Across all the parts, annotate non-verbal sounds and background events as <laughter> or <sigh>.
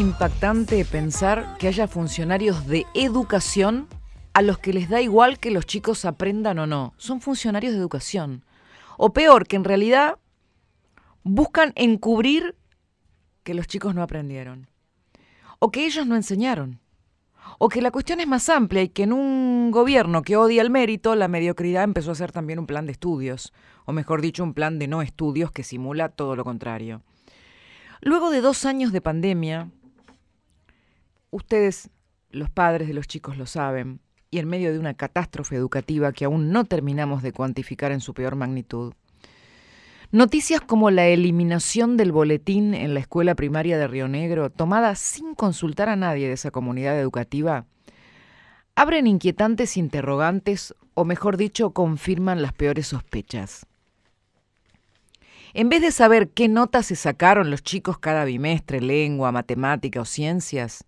impactante pensar que haya funcionarios de educación a los que les da igual que los chicos aprendan o no. Son funcionarios de educación. O peor, que en realidad buscan encubrir que los chicos no aprendieron. O que ellos no enseñaron. O que la cuestión es más amplia y que en un gobierno que odia el mérito, la mediocridad empezó a hacer también un plan de estudios, o mejor dicho, un plan de no estudios que simula todo lo contrario. Luego de dos años de pandemia, Ustedes, los padres de los chicos, lo saben, y en medio de una catástrofe educativa que aún no terminamos de cuantificar en su peor magnitud. Noticias como la eliminación del boletín en la escuela primaria de Río Negro, tomada sin consultar a nadie de esa comunidad educativa, abren inquietantes interrogantes o mejor dicho, confirman las peores sospechas. En vez de saber qué notas se sacaron los chicos cada bimestre, lengua, matemática o ciencias,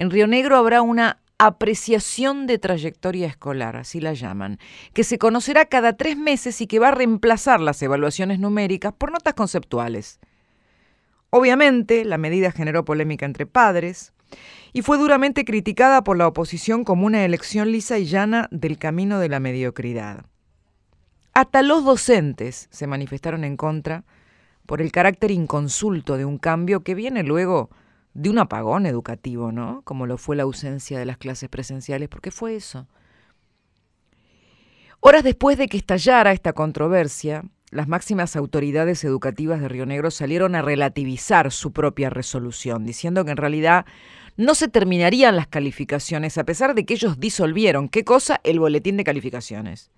en Río Negro habrá una apreciación de trayectoria escolar, así la llaman, que se conocerá cada tres meses y que va a reemplazar las evaluaciones numéricas por notas conceptuales. Obviamente, la medida generó polémica entre padres y fue duramente criticada por la oposición como una elección lisa y llana del camino de la mediocridad. Hasta los docentes se manifestaron en contra por el carácter inconsulto de un cambio que viene luego de un apagón educativo, ¿no? Como lo fue la ausencia de las clases presenciales, porque fue eso. Horas después de que estallara esta controversia, las máximas autoridades educativas de Río Negro salieron a relativizar su propia resolución, diciendo que en realidad no se terminarían las calificaciones, a pesar de que ellos disolvieron, ¿qué cosa? El boletín de calificaciones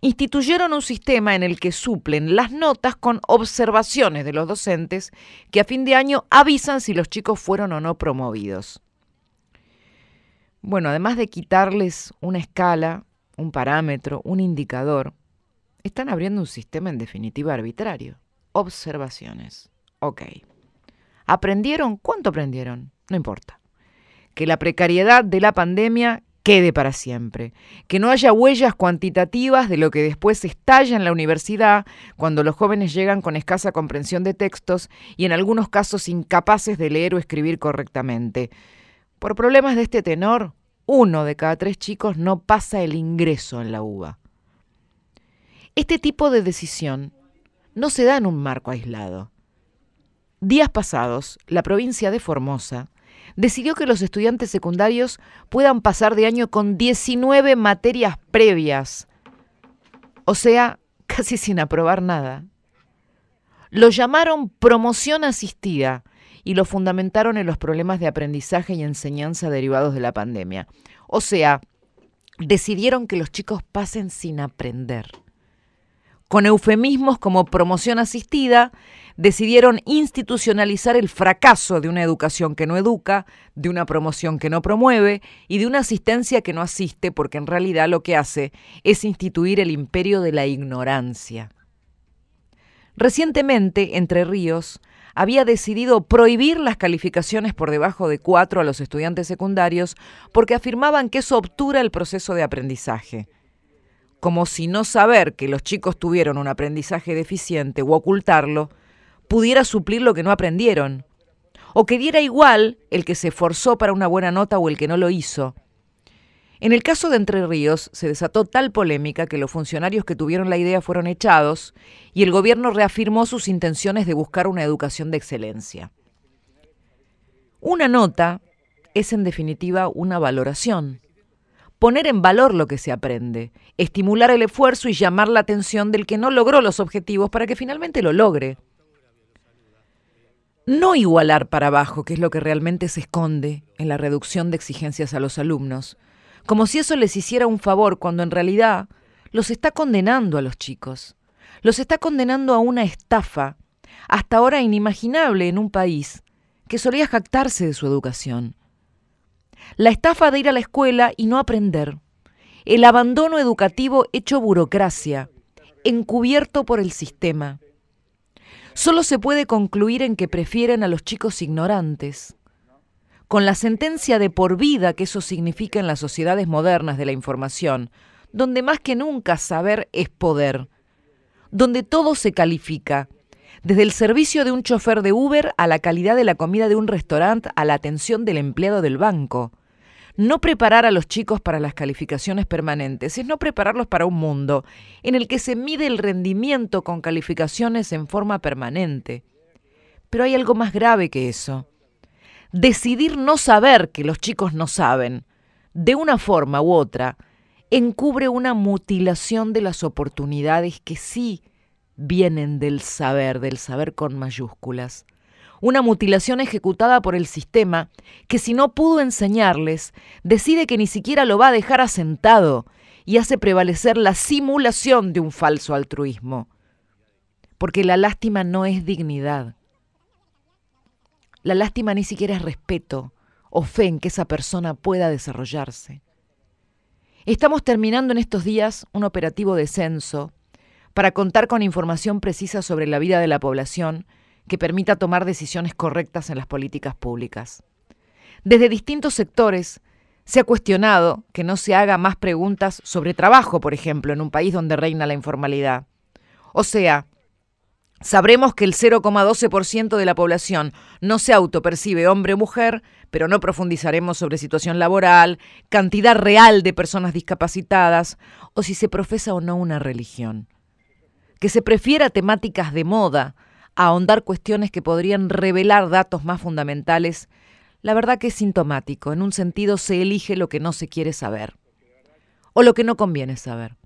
instituyeron un sistema en el que suplen las notas con observaciones de los docentes que a fin de año avisan si los chicos fueron o no promovidos. Bueno, además de quitarles una escala, un parámetro, un indicador, están abriendo un sistema en definitiva arbitrario. Observaciones. Ok. ¿Aprendieron? ¿Cuánto aprendieron? No importa. Que la precariedad de la pandemia quede para siempre, que no haya huellas cuantitativas de lo que después estalla en la universidad cuando los jóvenes llegan con escasa comprensión de textos y en algunos casos incapaces de leer o escribir correctamente. Por problemas de este tenor, uno de cada tres chicos no pasa el ingreso en la UBA. Este tipo de decisión no se da en un marco aislado. Días pasados, la provincia de Formosa decidió que los estudiantes secundarios puedan pasar de año con 19 materias previas, o sea, <laughs> casi sin aprobar nada. Lo llamaron promoción asistida y lo fundamentaron en los problemas de aprendizaje y enseñanza derivados de la pandemia. O sea, decidieron que los chicos pasen sin aprender con eufemismos como promoción asistida, decidieron institucionalizar el fracaso de una educación que no educa, de una promoción que no promueve y de una asistencia que no asiste porque en realidad lo que hace es instituir el imperio de la ignorancia. Recientemente, Entre Ríos había decidido prohibir las calificaciones por debajo de cuatro a los estudiantes secundarios porque afirmaban que eso obtura el proceso de aprendizaje como si no saber que los chicos tuvieron un aprendizaje deficiente o ocultarlo pudiera suplir lo que no aprendieron, o que diera igual el que se esforzó para una buena nota o el que no lo hizo. En el caso de Entre Ríos se desató tal polémica que los funcionarios que tuvieron la idea fueron echados y el gobierno reafirmó sus intenciones de buscar una educación de excelencia. Una nota es en definitiva una valoración poner en valor lo que se aprende, estimular el esfuerzo y llamar la atención del que no logró los objetivos para que finalmente lo logre. No igualar para abajo, que es lo que realmente se esconde en la reducción de exigencias a los alumnos, como si eso les hiciera un favor cuando en realidad los está condenando a los chicos, los está condenando a una estafa hasta ahora inimaginable en un país que solía jactarse de su educación la estafa de ir a la escuela y no aprender, el abandono educativo hecho burocracia, encubierto por el sistema. Solo se puede concluir en que prefieren a los chicos ignorantes. Con la sentencia de por vida que eso significa en las sociedades modernas de la información, donde más que nunca saber es poder, donde todo se califica, desde el servicio de un chofer de Uber a la calidad de la comida de un restaurante a la atención del empleado del banco. No preparar a los chicos para las calificaciones permanentes es no prepararlos para un mundo en el que se mide el rendimiento con calificaciones en forma permanente. Pero hay algo más grave que eso. Decidir no saber que los chicos no saben, de una forma u otra, encubre una mutilación de las oportunidades que sí vienen del saber, del saber con mayúsculas. Una mutilación ejecutada por el sistema que si no pudo enseñarles, decide que ni siquiera lo va a dejar asentado y hace prevalecer la simulación de un falso altruismo. Porque la lástima no es dignidad. La lástima ni siquiera es respeto o fe en que esa persona pueda desarrollarse. Estamos terminando en estos días un operativo de censo para contar con información precisa sobre la vida de la población que permita tomar decisiones correctas en las políticas públicas. Desde distintos sectores se ha cuestionado que no se haga más preguntas sobre trabajo, por ejemplo, en un país donde reina la informalidad. O sea, Sabremos que el 0,12% de la población no se autopercibe hombre o mujer, pero no profundizaremos sobre situación laboral, cantidad real de personas discapacitadas o si se profesa o no una religión que se prefiera temáticas de moda a ahondar cuestiones que podrían revelar datos más fundamentales, la verdad que es sintomático. En un sentido se elige lo que no se quiere saber o lo que no conviene saber.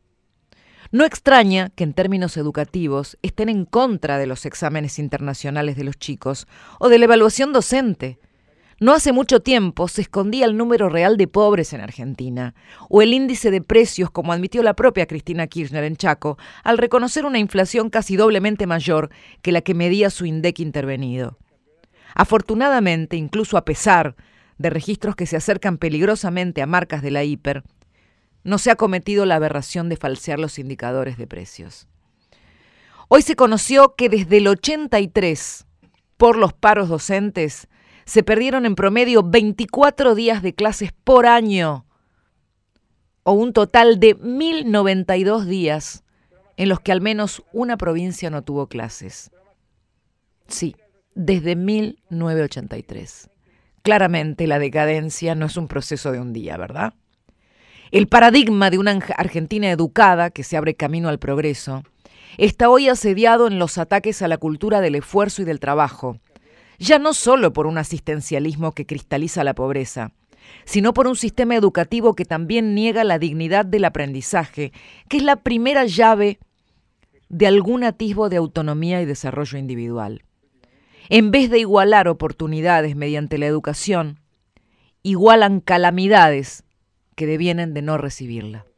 No extraña que en términos educativos estén en contra de los exámenes internacionales de los chicos o de la evaluación docente, no hace mucho tiempo se escondía el número real de pobres en Argentina, o el índice de precios como admitió la propia Cristina Kirchner en Chaco, al reconocer una inflación casi doblemente mayor que la que medía su INDEC intervenido. Afortunadamente, incluso a pesar de registros que se acercan peligrosamente a marcas de la hiper, no se ha cometido la aberración de falsear los indicadores de precios. Hoy se conoció que desde el 83, por los paros docentes, se perdieron en promedio 24 días de clases por año o un total de 1.092 días en los que al menos una provincia no tuvo clases. Sí, desde 1983. Claramente la decadencia no es un proceso de un día, ¿verdad? El paradigma de una Argentina educada que se abre camino al progreso está hoy asediado en los ataques a la cultura del esfuerzo y del trabajo, ya no solo por un asistencialismo que cristaliza la pobreza, sino por un sistema educativo que también niega la dignidad del aprendizaje, que es la primera llave de algún atisbo de autonomía y desarrollo individual. En vez de igualar oportunidades mediante la educación, igualan calamidades que devienen de no recibirla.